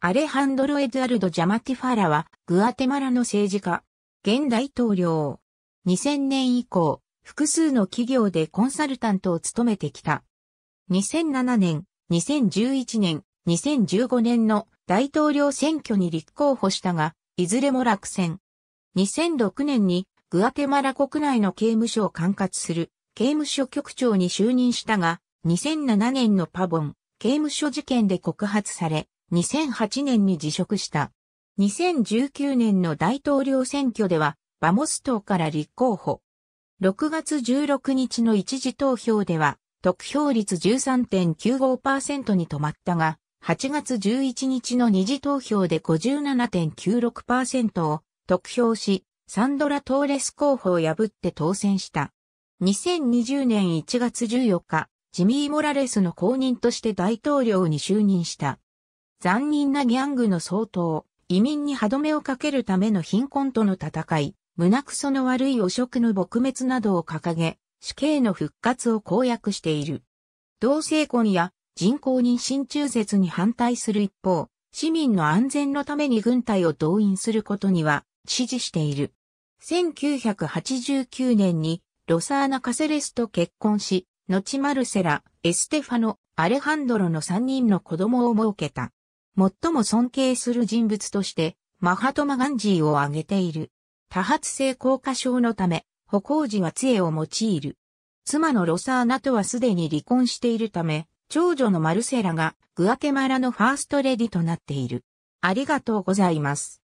アレハンドロ・エドゥアルド・ジャマティファラは、グアテマラの政治家、現大統領。2000年以降、複数の企業でコンサルタントを務めてきた。2007年、2011年、2015年の大統領選挙に立候補したが、いずれも落選。2006年にグアテマラ国内の刑務所を管轄する刑務所局長に就任したが、2007年のパボン刑務所事件で告発され、2008年に辞職した。2019年の大統領選挙では、バモス党から立候補。6月16日の一時投票では、得票率13.95%に止まったが、8月11日の二次投票で57.96%を得票し、サンドラ・トーレス候補を破って当選した。2020年1月14日、ジミー・モラレスの公認として大統領に就任した。残忍なギャングの総統、移民に歯止めをかけるための貧困との戦い、胸くその悪い汚職の撲滅などを掲げ、死刑の復活を公約している。同性婚や人工妊娠中絶に反対する一方、市民の安全のために軍隊を動員することには支持している。1989年にロサーナ・カセレスと結婚し、後マルセラ、エステファノ、アレハンドロの3人の子供を設けた。最も尊敬する人物として、マハトマガンジーを挙げている。多発性硬化症のため、歩行時は杖を用いる。妻のロサーナとはすでに離婚しているため、長女のマルセラがグアテマラのファーストレディとなっている。ありがとうございます。